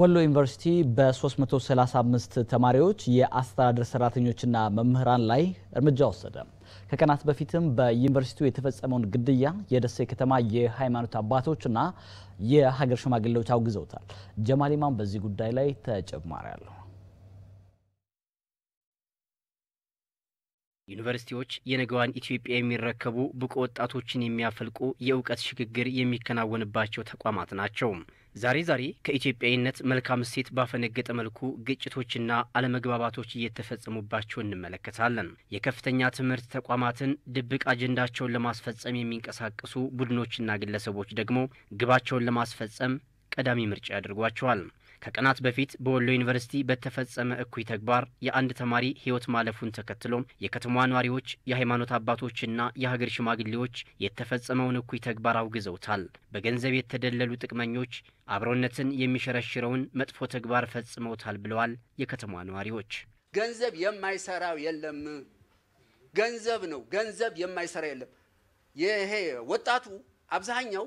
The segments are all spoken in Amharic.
ወሎ ዩኒቨርሲቲ በ335 ተማሪዎች የአስተዳደር ሰራተኞችና መምህራን ላይ እርምጃ ወሰደ። ከቀናት በፊትም በዩኒቨርሲቲው የተፈጸመውን ግድያ የደሴ ከተማ የሃይማኖት አባቶችና የሀገር ሽማግሌዎች አውግዘውታል። ጀማሊማን በዚህ ጉዳይ ላይ ተጨማሪ አለው። ዩኒቨርሲቲዎች የነገዋን ኢትዮጵያ የሚረከቡ ብቁ ወጣቶችን የሚያፈልቁ የእውቀት ሽግግር የሚከናወንባቸው ተቋማት ናቸው። ዛሬ ዛሬ ከኢትዮጵያዊነት መልካም እሴት ባፈነገጠ መልኩ ግጭቶችና አለመግባባቶች እየተፈጸሙባቸው እንመለከታለን። የከፍተኛ ትምህርት ተቋማትን ድብቅ አጀንዳቸውን ለማስፈጸም የሚንቀሳቀሱ ቡድኖችና ግለሰቦች ደግሞ ግባቸውን ለማስፈጸም ቀዳሚ ምርጫ ያደርጓቸዋል። ከቀናት በፊት በወሎ ዩኒቨርሲቲ በተፈጸመ እኩይ ተግባር የአንድ ተማሪ ሕይወት ማለፉን ተከትሎ የከተማዋ ነዋሪዎች፣ የሃይማኖት አባቶችና የሀገር ሽማግሌዎች የተፈጸመውን እኩይ ተግባር አውግዘውታል። በገንዘብ የተደለሉ ጥቅመኞች አብሮነትን የሚሸረሽረውን መጥፎ ተግባር ፈጽመውታል ብለዋል የከተማዋ ነዋሪዎች። ገንዘብ የማይሰራው የለም፣ ገንዘብ ነው። ገንዘብ የማይሰራ የለም። ይሄ ወጣቱ አብዛኛው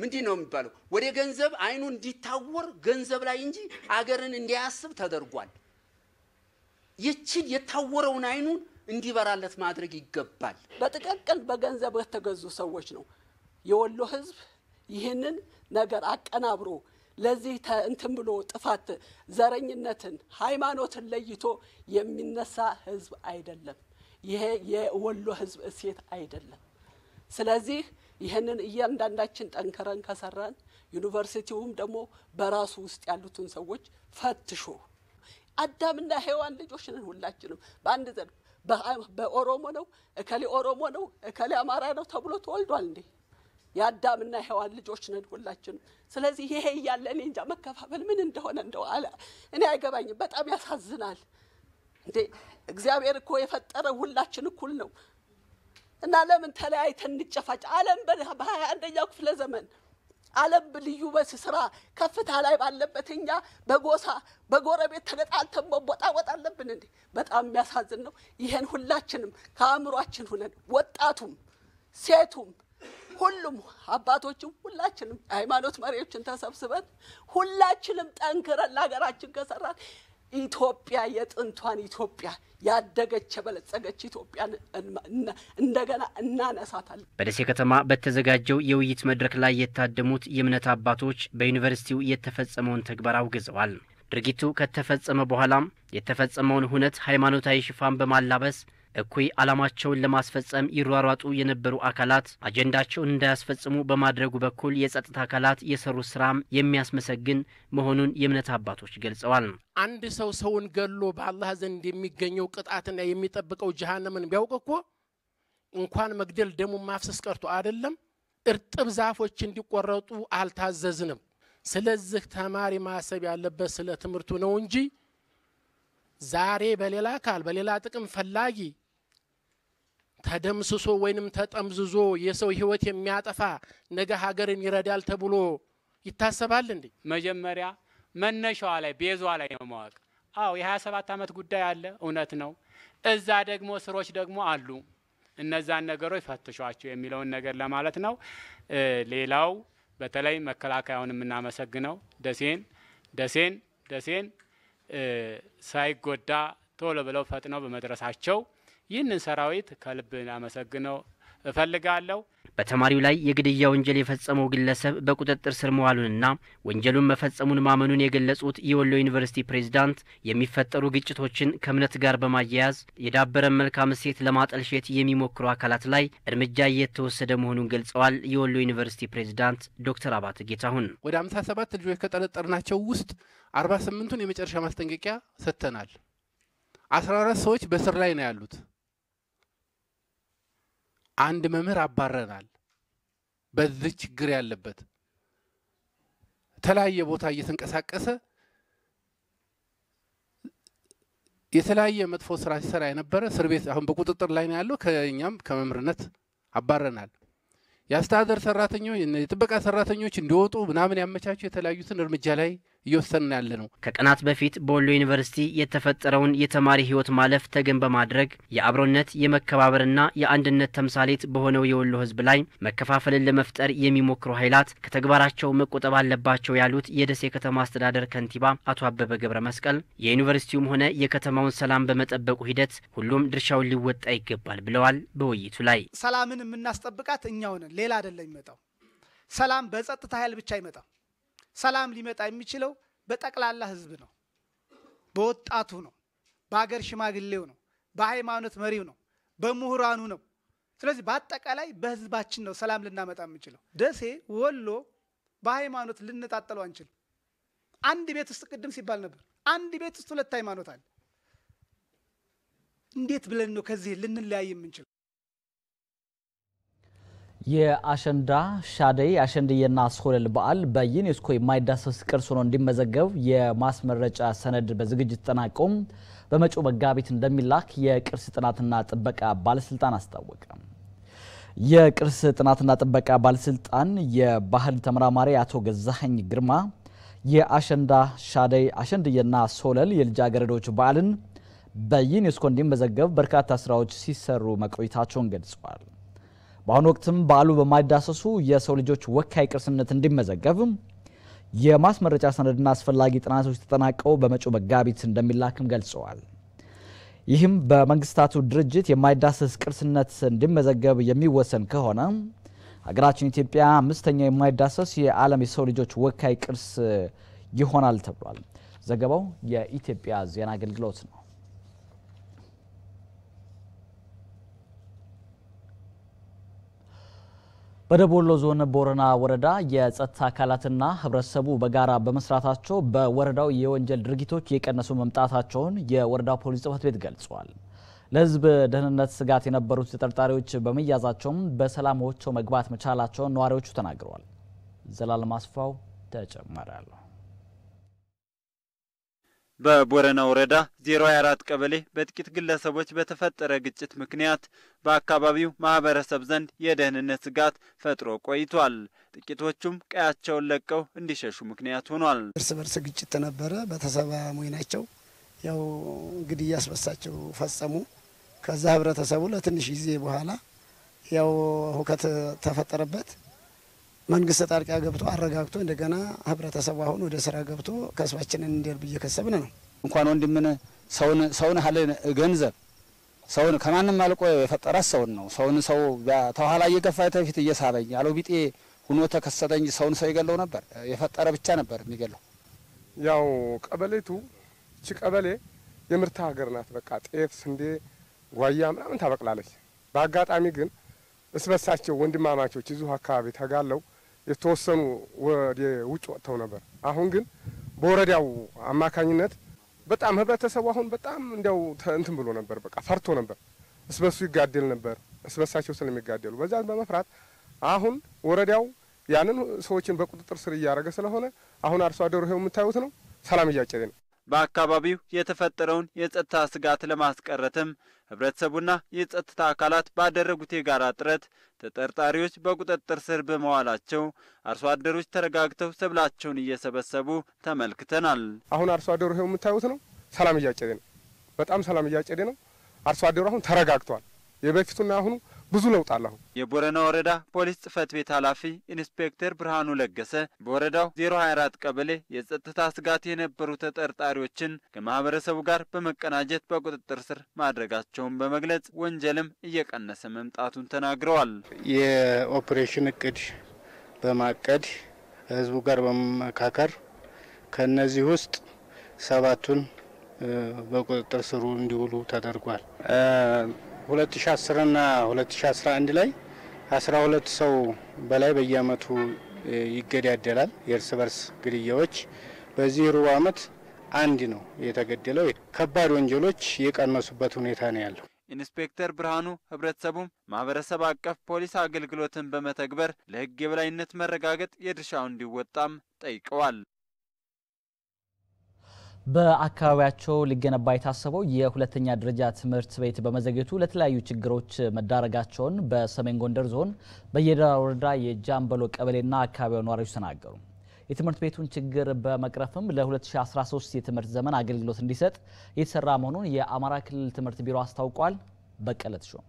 ምንድን ነው የሚባለው? ወደ ገንዘብ አይኑ እንዲታወር ገንዘብ ላይ እንጂ አገርን እንዲያስብ ተደርጓል። ይችን የታወረውን አይኑን እንዲበራለት ማድረግ ይገባል። በጥቅቅል በገንዘብ የተገዙ ሰዎች ነው የወሎ ህዝብ ይህንን ነገር አቀናብሮ ለዚህ እንትን ብሎ ጥፋት፣ ዘረኝነትን፣ ሃይማኖትን ለይቶ የሚነሳ ህዝብ አይደለም። ይሄ የወሎ ህዝብ እሴት አይደለም። ስለዚህ ይህንን እያንዳንዳችን ጠንከረን ከሰራን ዩኒቨርሲቲውም ደግሞ በራሱ ውስጥ ያሉትን ሰዎች ፈትሾ አዳምና ሔዋን ልጆች ነን ሁላችንም በአንድ ዘር በኦሮሞ ነው እከሌ ኦሮሞ ነው እከሌ አማራ ነው ተብሎ ተወልዷል እንዴ? የአዳምና ሔዋን ልጆች ነን ሁላችንም። ስለዚህ ይሄ እያለ እኔ እንጃ መከፋፈል ምን እንደሆነ እንደው አለ እኔ አይገባኝም። በጣም ያሳዝናል እንዴ! እግዚአብሔር እኮ የፈጠረ ሁላችን እኩል ነው። እና ለምን ተለያይተን እንጨፋጭ? ዓለም በሀያ አንደኛው ክፍለ ዘመን ዓለም ልዩ ስራ ከፍታ ላይ ባለበት እኛ በጎሳ በጎረቤት ተገጣልተን መቦጣወጥ አለብን እንዴ? በጣም የሚያሳዝን ነው። ይሄን ሁላችንም ከአእምሯችን ሁነን ወጣቱም፣ ሴቱም፣ ሁሉም አባቶችም፣ ሁላችንም የሃይማኖት መሪዎችን ተሰብስበን ሁላችንም ጠንክረን ለሀገራችን ከሰራን ኢትዮጵያ የጥንቷን ኢትዮጵያ ያደገች የበለጸገች ኢትዮጵያን እንደገና እናነሳታል። በደሴ ከተማ በተዘጋጀው የውይይት መድረክ ላይ የታደሙት የእምነት አባቶች በዩኒቨርሲቲው የተፈጸመውን ተግባር አውግዘዋል። ድርጊቱ ከተፈጸመ በኋላም የተፈጸመውን ሁነት ሃይማኖታዊ ሽፋን በማላበስ እኩይ ዓላማቸውን ለማስፈጸም ይሯሯጡ የነበሩ አካላት አጀንዳቸውን እንዳያስፈጽሙ በማድረጉ በኩል የጸጥታ አካላት የሰሩት ስራም የሚያስመሰግን መሆኑን የእምነት አባቶች ገልጸዋል። አንድ ሰው ሰውን ገሎ በአላህ ዘንድ የሚገኘው ቅጣትና የሚጠብቀው ጀሃነምን ቢያውቅ እኮ እንኳን መግደል ደሙን ማፍሰስ ቀርቶ አይደለም እርጥብ ዛፎች እንዲቆረጡ አልታዘዝንም። ስለዚህ ተማሪ ማሰብ ያለበት ስለ ትምህርቱ ነው እንጂ ዛሬ በሌላ አካል በሌላ ጥቅም ፈላጊ ተደምስሶ ወይንም ተጠምዝዞ የሰው ህይወት የሚያጠፋ ነገ ሀገርን ይረዳል ተብሎ ይታሰባል እንዴ? መጀመሪያ መነሻዋ ላይ ቤዟ ላይ ነው ማወቅ። አዎ የ ሰባት ዓመት ጉዳይ አለ፣ እውነት ነው። እዛ ደግሞ ስሮች ደግሞ አሉ። እነዛን ነገሮች ፈትሿቸው የሚለውን ነገር ለማለት ነው። ሌላው በተለይ መከላከያውን የምናመሰግነው ደሴን ደሴን ደሴን ሳይጎዳ ቶሎ ብለው ፈጥነው በመድረሳቸው ይህንን ሰራዊት ከልብ ላመሰግነው እፈልጋለሁ። በተማሪው ላይ የግድያ ወንጀል የፈጸመው ግለሰብ በቁጥጥር ስር መዋሉንና ወንጀሉን መፈጸሙን ማመኑን የገለጹት የወሎ ዩኒቨርሲቲ ፕሬዝዳንት የሚፈጠሩ ግጭቶችን ከእምነት ጋር በማያያዝ የዳበረን መልካም እሴት ለማጠልሸት የሚሞክሩ አካላት ላይ እርምጃ እየተወሰደ መሆኑን ገልጸዋል። የወሎ ዩኒቨርሲቲ ፕሬዝዳንት ዶክተር አባት ጌታሁን ወደ አምሳ ሰባት ልጆች ከጠረጠርናቸው ውስጥ 48 ቱን የመጨረሻ ማስጠንቀቂያ ሰጥተናል። 14 ሰዎች በስር ላይ ነው ያሉት። አንድ መምህር አባረናል። በዚህ ችግር ያለበት የተለያየ ቦታ እየተንቀሳቀሰ የተለያየ መጥፎ ስራ ሲሰራ የነበረ እስር ቤት አሁን በቁጥጥር ላይ ነው ያለው። ከእኛም ከመምህርነት አባረናል። የአስተዳደር ሰራተኞች፣ የጥበቃ ሰራተኞች እንዲወጡ ምናምን ያመቻቹ የተለያዩትን እርምጃ ላይ እየወሰን ያለ ነው። ከቀናት በፊት በወሎ ዩኒቨርሲቲ የተፈጠረውን የተማሪ ህይወት ማለፍ ተገን በማድረግ የአብሮነት የመከባበርና የአንድነት ተምሳሌት በሆነው የወሎ ህዝብ ላይ መከፋፈልን ለመፍጠር የሚሞክሩ ኃይላት ከተግባራቸው መቆጠብ አለባቸው ያሉት የደሴ ከተማ አስተዳደር ከንቲባ አቶ አበበ ገብረ መስቀል የዩኒቨርሲቲውም ሆነ የከተማውን ሰላም በመጠበቁ ሂደት ሁሉም ድርሻውን ሊወጣ ይገባል ብለዋል። በውይይቱ ላይ ሰላምን የምናስጠብቃት እኛው ነን፣ ሌላ አይደለም። ይመጣው ሰላም በጸጥታ ኃይል ብቻ አይመጣም። ሰላም ሊመጣ የሚችለው በጠቅላላ ህዝብ ነው፣ በወጣቱ ነው፣ በአገር ሽማግሌው ነው፣ በሃይማኖት መሪው ነው፣ በምሁራኑ ነው። ስለዚህ በአጠቃላይ በህዝባችን ነው ሰላም ልናመጣ የምንችለው። ደሴ፣ ወሎ በሃይማኖት ልንጣጠለው አንችልም። አንድ ቤት ውስጥ ቅድም ሲባል ነበር፣ አንድ ቤት ውስጥ ሁለት ሃይማኖት አለ። እንዴት ብለን ነው ከዚህ ልንለያይ የምንችለው? የአሸንዳ ሻደይ አሸንድዬና አስኮለል በዓል በዩኔስኮ የማይዳሰስ ቅርስ ሆኖ እንዲመዘገብ የማስመረጫ ሰነድ በዝግጅት ተጠናቆም በመጪው መጋቢት እንደሚላክ የቅርስ ጥናትና ጥበቃ ባለስልጣን አስታወቀ። የቅርስ ጥናትና ጥበቃ ባለስልጣን የባህል ተመራማሪ አቶ ገዛኸኝ ግርማ የአሸንዳ ሻደይ አሸንድዬና ሶለል የልጃገረዶች በዓልን በዩኔስኮ እንዲመዘገብ በርካታ ስራዎች ሲሰሩ መቆየታቸውን ገልጸዋል። በአሁኑ ወቅትም በዓሉ በማይዳሰሱ የሰው ልጆች ወካይ ቅርስነት እንዲመዘገብ የማስመረጫ ሰነድና አስፈላጊ ጥናቶች ተጠናቀው በመጪው መጋቢት እንደሚላክም ገልጸዋል። ይህም በመንግስታቱ ድርጅት የማይዳሰስ ቅርስነት እንዲመዘገብ የሚወሰን ከሆነ ሀገራችን ኢትዮጵያ አምስተኛ የማይዳሰስ የዓለም የሰው ልጆች ወካይ ቅርስ ይሆናል ተብሏል። ዘገባው የኢትዮጵያ ዜና አገልግሎት ነው። በደቡብ ወሎ ዞን ቦረና ወረዳ የጸጥታ አካላትና ህብረተሰቡ በጋራ በመስራታቸው በወረዳው የወንጀል ድርጊቶች የቀነሱ መምጣታቸውን የወረዳው ፖሊስ ጽፈት ቤት ገልጿል። ለህዝብ ደህንነት ስጋት የነበሩት ተጠርጣሪዎች በመያዛቸውም በሰላም ወጥተው መግባት መቻላቸውን ነዋሪዎቹ ተናግረዋል። ዘላለም አስፋው ተጨማሪ አለው። በቦረና ወረዳ 024 ቀበሌ በጥቂት ግለሰቦች በተፈጠረ ግጭት ምክንያት በአካባቢው ማህበረሰብ ዘንድ የደህንነት ስጋት ፈጥሮ ቆይቷል። ጥቂቶቹም ቀያቸውን ለቀው እንዲሸሹ ምክንያት ሆኗል። እርስ በርስ ግጭት ነበረ። በተሰባሙኝ ናቸው። ያው እንግዲህ እያስበሳቸው ፈጸሙ። ከዛ ህብረተሰቡ ለትንሽ ጊዜ በኋላ ያው ሁከት ተፈጠረበት። መንግስት ጣልቃ ገብቶ አረጋግቶ እንደገና ህብረተሰቡ አሁን ወደ ስራ ገብቶ ከስባችንን እንዲርብ እየከሰብን ነው። እንኳን ወንድምን ሰውን ሀለ ገንዘብ ሰውን ከማንም አልቆ የፈጠራት ሰውን ነው። ሰውን ሰው ተኋላ እየገፋ ተፊት እየሳበኝ አለው ቢጤ ሁኖ ተከሰተ እንጂ ሰውን ሰው ይገለው ነበር። የፈጠረ ብቻ ነበር የሚገለው። ያው ቀበሌቱ እቺ ቀበሌ የምርት ሀገር ናት። በቃ ጤፍ፣ ስንዴ፣ ጓያ ምናምን ታበቅላለች። በአጋጣሚ ግን እስበሳቸው ወንድማማቾች እዚሁ አካባቢ ተጋለው የተወሰኑ ወደ ውጭ ወጥተው ነበር። አሁን ግን በወረዳው አማካኝነት በጣም ህብረተሰቡ አሁን በጣም እንዲያው እንትን ብሎ ነበር፣ በቃ ፈርቶ ነበር። እስበሱ ይጋደል ነበር፣ እስበሳቸው ስለሚጋደሉ በዛ በመፍራት አሁን ወረዳው ያንን ሰዎችን በቁጥጥር ስር እያደረገ ስለሆነ አሁን አርሶ አደሩ ይኸው የምታዩት ነው፣ ሰላም እያጨደ ነው። በአካባቢው የተፈጠረውን የጸጥታ ስጋት ለማስቀረትም ህብረተሰቡና የጸጥታ አካላት ባደረጉት የጋራ ጥረት ተጠርጣሪዎች በቁጥጥር ስር በመዋላቸው አርሶ አደሮች ተረጋግተው ሰብላቸውን እየሰበሰቡ ተመልክተናል። አሁን አርሶ አደሩ ይኸው የምታዩት ነው። ሰላም እያጨደ ነው። በጣም ሰላም እያጨደ ነው። አርሶ አደሩ አሁን ተረጋግቷል። የበፊቱና አሁኑ ብዙ ለውጥ አለሁ። የቦረና ወረዳ ፖሊስ ጽህፈት ቤት ኃላፊ ኢንስፔክተር ብርሃኑ ለገሰ በወረዳው 024 ቀበሌ የጸጥታ ስጋት የነበሩ ተጠርጣሪዎችን ከማህበረሰቡ ጋር በመቀናጀት በቁጥጥር ስር ማድረጋቸውን በመግለጽ ወንጀልም እየቀነሰ መምጣቱን ተናግረዋል። የኦፕሬሽን እቅድ በማቀድ ህዝቡ ጋር በመመካከር ከነዚህ ውስጥ ሰባቱን በቁጥጥር ስሩ እንዲውሉ ተደርጓል። 2010ና 2011 ላይ 12 ሰው በላይ በየአመቱ ይገዳደላል። የእርስ በርስ ግድያዎች በዚህ ሩብ አመት አንድ ነው የተገደለው። ከባድ ወንጀሎች የቀነሱበት ሁኔታ ነው ያለው። ኢንስፔክተር ብርሃኑ ህብረተሰቡም ማህበረሰብ አቀፍ ፖሊስ አገልግሎትን በመተግበር ለህግ የበላይነት መረጋገጥ የድርሻው እንዲወጣም ጠይቀዋል። በአካባቢያቸው ሊገነባ የታሰበው የሁለተኛ ደረጃ ትምህርት ቤት በመዘግየቱ ለተለያዩ ችግሮች መዳረጋቸውን በሰሜን ጎንደር ዞን በየደራ ወረዳ የጃምበሎ ቀበሌና አካባቢው ነዋሪዎች ተናገሩ። የትምህርት ቤቱን ችግር በመቅረፍም ለ2013 የትምህርት ዘመን አገልግሎት እንዲሰጥ እየተሰራ መሆኑን የአማራ ክልል ትምህርት ቢሮ አስታውቋል። በቀለ ተሾመ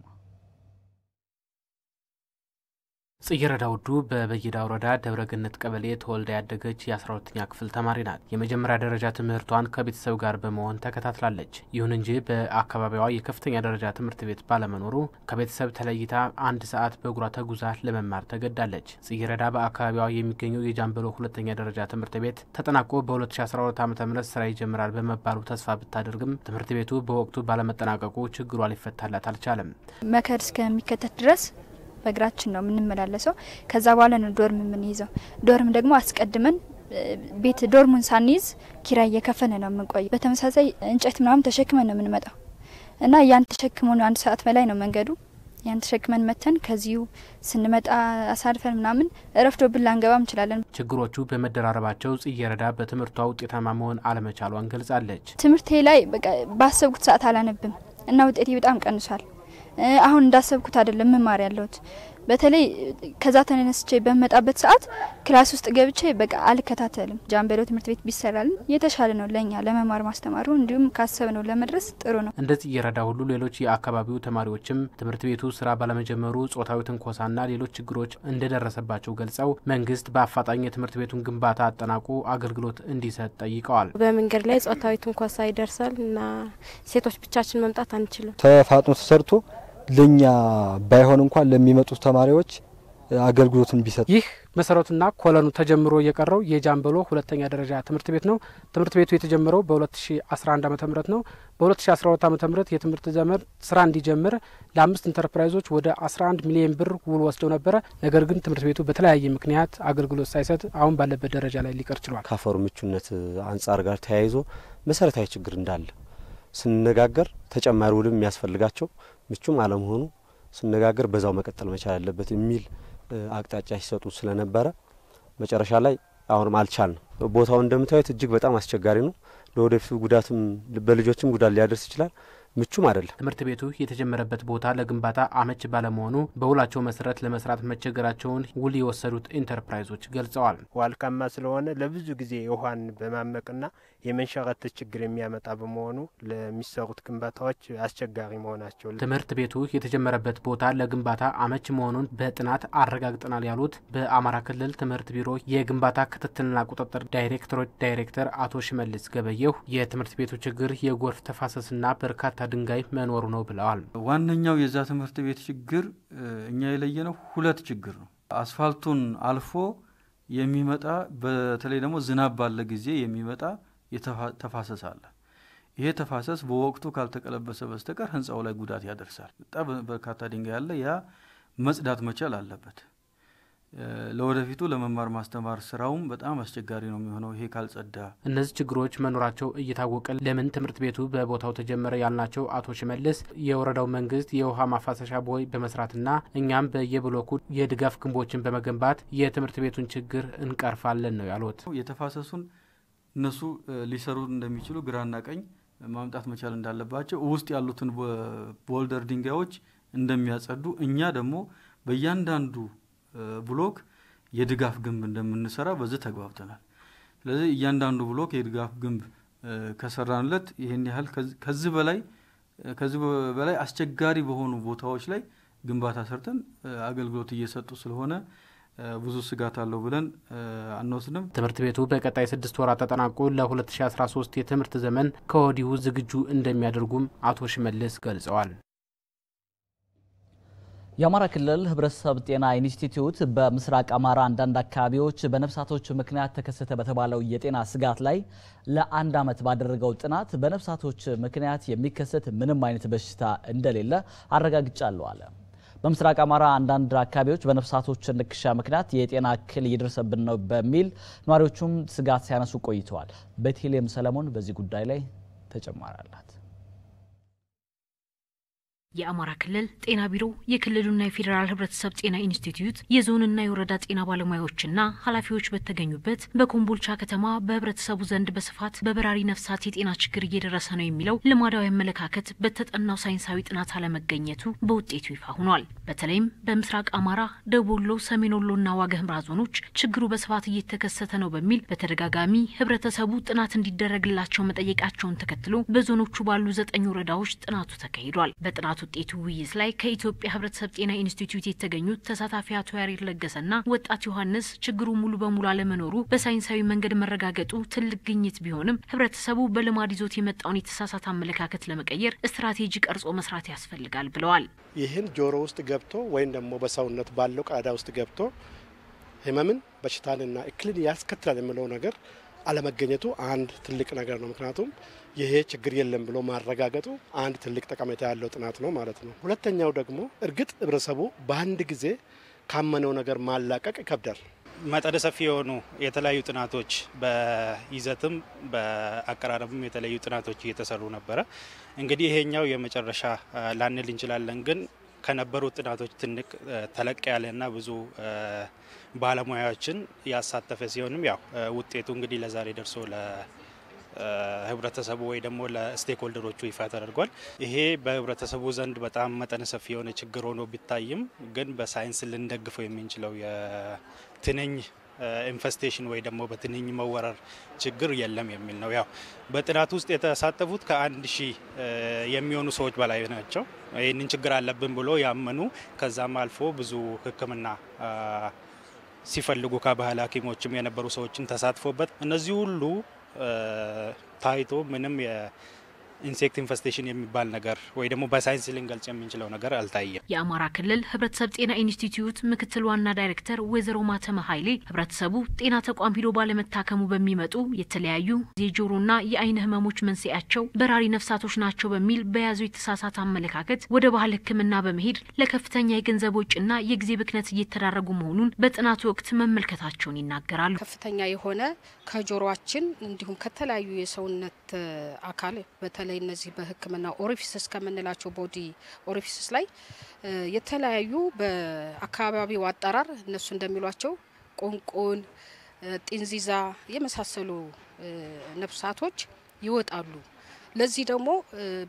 ጽጌረዳ ውዱ በበየዳ ወረዳ ደብረገነት ቀበሌ ተወልዳ ያደገች የ12ኛ ክፍል ተማሪ ናት። የመጀመሪያ ደረጃ ትምህርቷን ከቤተሰብ ጋር በመሆን ተከታትላለች። ይሁን እንጂ በአካባቢዋ የከፍተኛ ደረጃ ትምህርት ቤት ባለመኖሩ ከቤተሰብ ተለይታ አንድ ሰዓት በእግሯ ተጉዛ ለመማር ተገዳለች። ጽጌረዳ በአካባቢዋ የሚገኘው የጃንበሎ ሁለተኛ ደረጃ ትምህርት ቤት ተጠናቆ በ2012 ዓ ም ስራ ይጀምራል በመባሉ ተስፋ ብታደርግም ትምህርት ቤቱ በወቅቱ ባለመጠናቀቁ ችግሯ ሊፈታላት አልቻለም። መከር እስከሚከተት ድረስ በእግራችን ነው የምንመላለሰው። ከዛ በኋላ ነው ዶርም የምንይዘው። ዶርም ደግሞ አስቀድመን ቤት ዶርሙን ሳንይዝ ኪራይ እየከፈነ ነው የምንቆየው። በተመሳሳይ እንጨት ምናምን ተሸክመን ነው የምንመጣው እና ያን ተሸክመን አንድ ሰዓት በላይ ነው መንገዱ። ያን ተሸክመን መተን ከዚሁ ስንመጣ አሳልፈን ምናምን ብን ላንገባ እንችላለን። ችግሮቹ በመደራረባቸው ጽየረዳ በትምህርቷ ውጤታማ መሆን አለመቻሏን ገልጻለች። ትምህርቴ ላይ በቃ ባሰብኩት ሰዓት አላነብም እና ውጤቴ በጣም ቀንሷል። አሁን እንዳሰብኩት አይደለም መማር ያለሁት። በተለይ ከዛ ተነስቼ በመጣበት ሰዓት ክላስ ውስጥ ገብቼ በቃ አልከታተልም። ጃንበሎ ትምህርት ቤት ቢሰራልን የተሻለ ነው ለእኛ ለመማር ማስተማሩ፣ እንዲሁም ካሰብነው ለመድረስ ጥሩ ነው። እንደዚህ እየረዳ ሁሉ ሌሎች የአካባቢው ተማሪዎችም ትምህርት ቤቱ ስራ ባለመጀመሩ ጾታዊ ትንኮሳና ሌሎች ችግሮች እንደደረሰባቸው ገልጸው መንግስት በአፋጣኝ የትምህርት ቤቱን ግንባታ አጠናቆ አገልግሎት እንዲሰጥ ጠይቀዋል። በመንገድ ላይ ጾታዊ ትንኮሳ ይደርሳል እና ሴቶች ብቻችን መምጣት አንችልም። ተፋጥኖ ተሰርቶ ለኛ ባይሆን እንኳን ለሚመጡት ተማሪዎች አገልግሎትን ቢሰጥ። ይህ መሰረቱና ኮለኑ ተጀምሮ የቀረው የጃምበሎ ሁለተኛ ደረጃ ትምህርት ቤት ነው። ትምህርት ቤቱ የተጀመረው በ2011 ዓ ም ነው። በ2012 ዓ ም የትምህርት ዘመን ስራ እንዲጀምር ለአምስት ኢንተርፕራይዞች ወደ 11 ሚሊዮን ብር ውል ወስደው ነበረ። ነገር ግን ትምህርት ቤቱ በተለያየ ምክንያት አገልግሎት ሳይሰጥ አሁን ባለበት ደረጃ ላይ ሊቀር ችሏል። ከአፈሩ ምቹነት አንጻር ጋር ተያይዞ መሰረታዊ ችግር እንዳለ ስንነጋገር ተጨማሪ ውልም የሚያስፈልጋቸው ምቹም አለመሆኑ ስነጋገር በዛው መቀጠል መቻል አለበት የሚል አቅጣጫ ሲሰጡ ስለነበረ መጨረሻ ላይ አሁንም አልቻልንም። ቦታው እንደምታዩት እጅግ በጣም አስቸጋሪ ነው። ለወደፊቱ ጉዳትም በልጆችም ጉዳት ሊያደርስ ይችላል። ምቹም አይደለም። ትምህርት ቤቱ የተጀመረበት ቦታ ለግንባታ አመች ባለመሆኑ በውላቸው መሰረት ለመስራት መቸገራቸውን ውል የወሰዱት ኢንተርፕራይዞች ገልጸዋል። ዋልካማ ስለሆነ ለብዙ ጊዜ ውሃን በማመቅና የመንሸራተት ችግር የሚያመጣ በመሆኑ ለሚሰሩት ግንባታዎች አስቸጋሪ መሆናቸው ትምህርት ቤቱ የተጀመረበት ቦታ ለግንባታ አመች መሆኑን በጥናት አረጋግጠናል ያሉት በአማራ ክልል ትምህርት ቢሮ የግንባታ ክትትልና ቁጥጥር ዳይሬክተሮች ዳይሬክተር አቶ ሽመልስ ገበየሁ የትምህርት ቤቱ ችግር የጎርፍ ተፋሰስና በርካታ ድንጋይ መኖሩ ነው ብለዋል። ዋነኛው የዛ ትምህርት ቤት ችግር እኛ የለየነው ሁለት ችግር ነው። አስፋልቱን አልፎ የሚመጣ በተለይ ደግሞ ዝናብ ባለ ጊዜ የሚመጣ ተፋሰስ አለ። ይሄ ተፋሰስ በወቅቱ ካልተቀለበሰ በስተቀር ህንፃው ላይ ጉዳት ያደርሳል። በጣም በርካታ ድንጋይ አለ። ያ መጽዳት መቻል አለበት። ለወደፊቱ ለመማር ማስተማር ስራውም በጣም አስቸጋሪ ነው የሚሆነው ይሄ ካልጸዳ። እነዚህ ችግሮች መኖራቸው እየታወቀ ለምን ትምህርት ቤቱ በቦታው ተጀመረ ያልናቸው አቶ ሽመልስ የወረዳው መንግስት የውሃ ማፋሰሻ ቦይ በመስራትና እኛም በየብሎኩ የድጋፍ ግንቦችን በመገንባት የትምህርት ቤቱን ችግር እንቀርፋለን ነው ያሉት። የተፋሰሱን እነሱ ሊሰሩ እንደሚችሉ ግራና ቀኝ ማምጣት መቻል እንዳለባቸው ውስጥ ያሉትን ቦልደር ድንጋዮች እንደሚያጸዱ እኛ ደግሞ በእያንዳንዱ ብሎክ የድጋፍ ግንብ እንደምንሰራ በዚህ ተግባብተናል። ስለዚህ እያንዳንዱ ብሎክ የድጋፍ ግንብ ከሰራንለት ይህን ያህል ከዚህ በላይ ከዚህ በላይ አስቸጋሪ በሆኑ ቦታዎች ላይ ግንባታ ሰርተን አገልግሎት እየሰጡ ስለሆነ ብዙ ስጋት አለው ብለን አንወስድም። ትምህርት ቤቱ በቀጣይ ስድስት ወራት ተጠናቆ ለ2013 የትምህርት ዘመን ከወዲሁ ዝግጁ እንደሚያደርጉም አቶ ሽመልስ ገልጸዋል። የአማራ ክልል ህብረተሰብ ጤና ኢንስቲትዩት በምስራቅ አማራ አንዳንድ አካባቢዎች በነፍሳቶች ምክንያት ተከሰተ በተባለው የጤና ስጋት ላይ ለአንድ ዓመት ባደረገው ጥናት በነፍሳቶች ምክንያት የሚከሰት ምንም አይነት በሽታ እንደሌለ አረጋግጫለሁ አለ። በምስራቅ አማራ አንዳንድ አካባቢዎች በነፍሳቶች ንክሻ ምክንያት የጤና እክል እየደረሰብን ነው በሚል ነዋሪዎቹም ስጋት ሲያነሱ ቆይተዋል። ቤተልሔም ሰለሞን በዚህ ጉዳይ ላይ ተጨማሪ አላት። የአማራ ክልል ጤና ቢሮ የክልሉና የፌዴራል ህብረተሰብ ጤና ኢንስቲትዩት የዞንና የወረዳ ጤና ባለሙያዎችና ኃላፊዎች በተገኙበት በኮምቦልቻ ከተማ በህብረተሰቡ ዘንድ በስፋት በበራሪ ነፍሳት የጤና ችግር እየደረሰ ነው የሚለው ልማዳዊ አመለካከት በተጠናው ሳይንሳዊ ጥናት አለመገኘቱ በውጤቱ ይፋ ሆኗል። በተለይም በምስራቅ አማራ፣ ደቡብ ወሎ፣ ሰሜን ወሎና ዋግ ህምራ ዞኖች ችግሩ በስፋት እየተከሰተ ነው በሚል በተደጋጋሚ ህብረተሰቡ ጥናት እንዲደረግላቸው መጠየቃቸውን ተከትሎ በዞኖቹ ባሉ ዘጠኝ ወረዳዎች ጥናቱ ተካሂዷል። በጥናቱ ውጤት ውይይት ላይ ከኢትዮጵያ ህብረተሰብ ጤና ኢንስቲትዩት የተገኙት ተሳታፊ አቶ ያሬድ ለገሰና ወጣት ዮሐንስ ችግሩ ሙሉ በሙሉ አለመኖሩ በሳይንሳዊ መንገድ መረጋገጡ ትልቅ ግኝት ቢሆንም ህብረተሰቡ በልማድ ይዞት የመጣውን የተሳሳተ አመለካከት ለመቀየር ስትራቴጂ ቀርጾ መስራት ያስፈልጋል ብለዋል። ይህን ጆሮ ውስጥ ገብቶ ወይም ደግሞ በሰውነት ባለው ቀዳዳ ውስጥ ገብቶ ህመምን በሽታንና እክልን ያስከትላል የሚለው ነገር አለመገኘቱ አንድ ትልቅ ነገር ነው። ምክንያቱም ይሄ ችግር የለም ብሎ ማረጋገጡ አንድ ትልቅ ጠቀሜታ ያለው ጥናት ነው ማለት ነው። ሁለተኛው ደግሞ እርግጥ ህብረተሰቡ በአንድ ጊዜ ካመነው ነገር ማላቀቅ ይከብዳል። መጠነ ሰፊ የሆኑ የተለያዩ ጥናቶች በይዘትም በአቀራረብም የተለያዩ ጥናቶች እየተሰሩ ነበረ። እንግዲህ ይሄኛው የመጨረሻ ላንል እንችላለን፣ ግን ከነበሩት ጥናቶች ትንቅ ተለቅ ያለና ብዙ ባለሙያዎችን ያሳተፈ ሲሆንም ያው ውጤቱ እንግዲህ ለዛሬ ደርሶ ለህብረተሰቡ ወይ ደግሞ ለስቴክሆልደሮቹ ይፋ ተደርጓል። ይሄ በህብረተሰቡ ዘንድ በጣም መጠነ ሰፊ የሆነ ችግር ሆኖ ቢታይም ግን በሳይንስ ልንደግፈው የምንችለው የትንኝ ኢንፌስቴሽን ወይ ደግሞ በትንኝ መወረር ችግር የለም የሚል ነው። ያው በጥናት ውስጥ የተሳተፉት ከአንድ ሺህ የሚሆኑ ሰዎች በላይ ናቸው። ይህንን ችግር አለብን ብሎ ያመኑ ከዛም አልፎ ብዙ ሕክምና ሲፈልጉ ከባህል ሐኪሞችም የነበሩ ሰዎችን ተሳትፎበት እነዚህ ሁሉ ታይቶ ምንም ኢንሴክት ኢንፈስቴሽን የሚባል ነገር ወይ ደግሞ በሳይንስ ልንገልጽ የምንችለው ነገር አልታየም። የአማራ ክልል ህብረተሰብ ጤና ኢንስቲትዩት ምክትል ዋና ዳይሬክተር ወይዘሮ ማተመ ኃይሌ ህብረተሰቡ ጤና ተቋም ሂዶ ባለመታከሙ በሚመጡ የተለያዩ የጆሮና የአይን ህመሞች መንስኤያቸው በራሪ ነፍሳቶች ናቸው በሚል በያዙ የተሳሳተ አመለካከት ወደ ባህል ህክምና በመሄድ ለከፍተኛ የገንዘብ ወጪና የጊዜ ብክነት እየተዳረጉ መሆኑን በጥናቱ ወቅት መመልከታቸውን ይናገራሉ። ከፍተኛ የሆነ ከጆሮችን እንዲሁም ከተለያዩ የሰውነት አካል በተለይ በተለይ እነዚህ በህክምና ኦሪፊስስ ከምንላቸው ቦዲ ኦሪፊስስ ላይ የተለያዩ በአካባቢው አጠራር እነሱ እንደሚሏቸው ቆንቆን፣ ጢንዚዛ የመሳሰሉ ነፍሳቶች ይወጣሉ። ለዚህ ደግሞ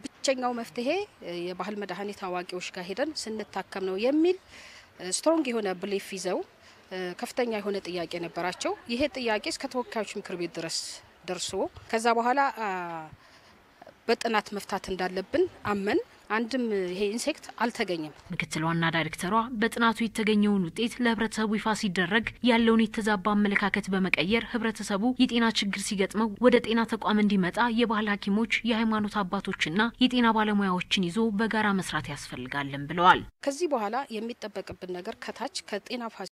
ብቸኛው መፍትሄ የባህል መድኃኒት አዋቂዎች ጋር ሄደን ስንታከም ነው የሚል ስትሮንግ የሆነ ብሊፍ ይዘው ከፍተኛ የሆነ ጥያቄ ነበራቸው። ይሄ ጥያቄ እስከ ተወካዮች ምክር ቤት ድረስ ደርሶ ከዛ በኋላ በጥናት መፍታት እንዳለብን አመን አንድም ይሄ ኢንሴክት አልተገኘም። ምክትል ዋና ዳይሬክተሯ በጥናቱ የተገኘውን ውጤት ለህብረተሰቡ ይፋ ሲደረግ ያለውን የተዛባ አመለካከት በመቀየር ህብረተሰቡ የጤና ችግር ሲገጥመው ወደ ጤና ተቋም እንዲመጣ የባህል ሐኪሞች፣ የሃይማኖት አባቶችና የጤና ባለሙያዎችን ይዞ በጋራ መስራት ያስፈልጋለን ብለዋል። ከዚህ በኋላ የሚጠበቅብን ነገር ከታች ከጤና